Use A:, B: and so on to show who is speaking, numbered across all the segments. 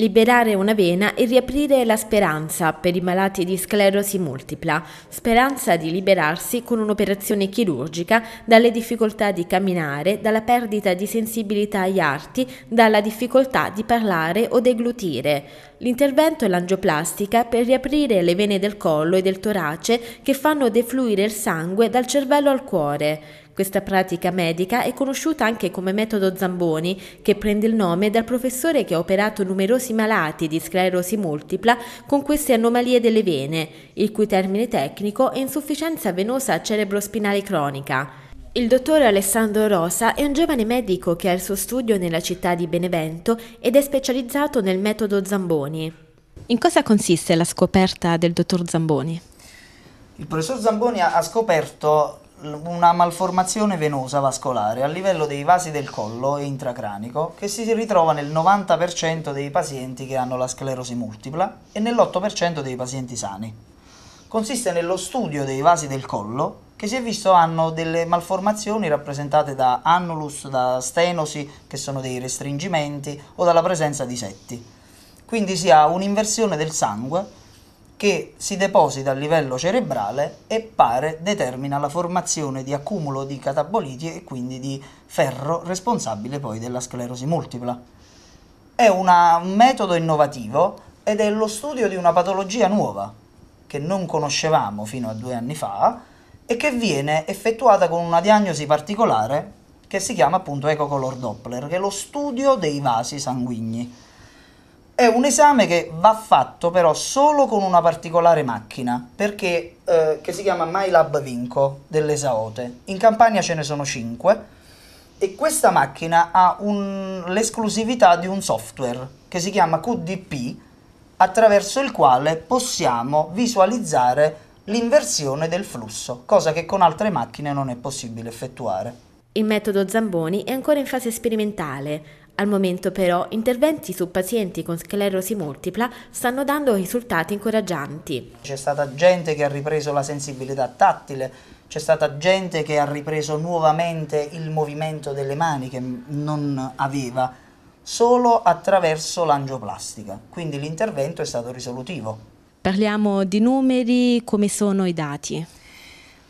A: Liberare una vena e riaprire la speranza per i malati di sclerosi multipla, speranza di liberarsi con un'operazione chirurgica dalle difficoltà di camminare, dalla perdita di sensibilità agli arti, dalla difficoltà di parlare o deglutire. L'intervento è l'angioplastica per riaprire le vene del collo e del torace che fanno defluire il sangue dal cervello al cuore. Questa pratica medica è conosciuta anche come metodo Zamboni, che prende il nome dal professore che ha operato numerosi malati di sclerosi multipla con queste anomalie delle vene, il cui termine tecnico è insufficienza venosa cerebrospinale cronica. Il dottor Alessandro Rosa è un giovane medico che ha il suo studio nella città di Benevento ed è specializzato nel metodo Zamboni. In cosa consiste la scoperta del dottor Zamboni? Il professor Zamboni ha scoperto
B: una malformazione venosa vascolare a livello dei vasi del collo e intracranico che si ritrova nel 90% dei pazienti che hanno la sclerosi multipla e nell'8% dei pazienti sani. Consiste nello studio dei vasi del collo che si è visto hanno delle malformazioni rappresentate da annulus, da stenosi, che sono dei restringimenti, o dalla presenza di setti. Quindi si ha un'inversione del sangue che si deposita a livello cerebrale e pare determina la formazione di accumulo di cataboliti e quindi di ferro responsabile poi della sclerosi multipla. È una, un metodo innovativo ed è lo studio di una patologia nuova che non conoscevamo fino a due anni fa e che viene effettuata con una diagnosi particolare che si chiama appunto ecocolor Doppler, che è lo studio dei vasi sanguigni. È un esame che va fatto però solo con una particolare macchina, perché, eh, che si chiama MyLab Vinco dell'Esaote. In Campania ce ne sono 5 e questa macchina ha un, l'esclusività di un software che si chiama QDP, attraverso il quale possiamo visualizzare l'inversione del flusso, cosa che con altre macchine
A: non è possibile effettuare. Il metodo Zamboni è ancora in fase sperimentale. Al momento però interventi su pazienti con sclerosi multipla stanno dando risultati incoraggianti.
B: C'è stata gente che ha ripreso la sensibilità tattile, c'è stata gente che ha ripreso nuovamente il movimento delle mani che non aveva solo attraverso l'angioplastica, quindi l'intervento è stato risolutivo.
A: Parliamo di numeri, come sono i dati?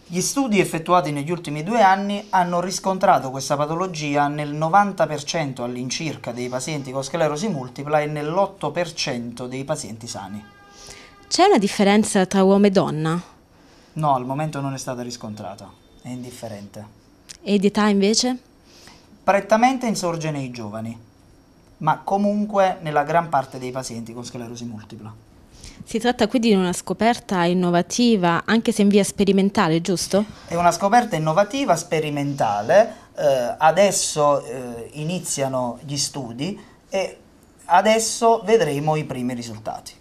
B: Gli studi effettuati negli ultimi due anni hanno riscontrato questa patologia nel 90% all'incirca dei pazienti con sclerosi multipla e nell'8% dei pazienti sani.
A: C'è una differenza tra uomo e donna?
B: No, al momento non è stata riscontrata, è indifferente.
A: E di età invece?
B: Prettamente insorge nei giovani, ma comunque nella gran parte dei pazienti con sclerosi multipla.
A: Si tratta quindi di una scoperta innovativa, anche se in via sperimentale, giusto? È
B: una scoperta innovativa, sperimentale. Eh, adesso eh, iniziano gli studi e adesso vedremo i primi risultati.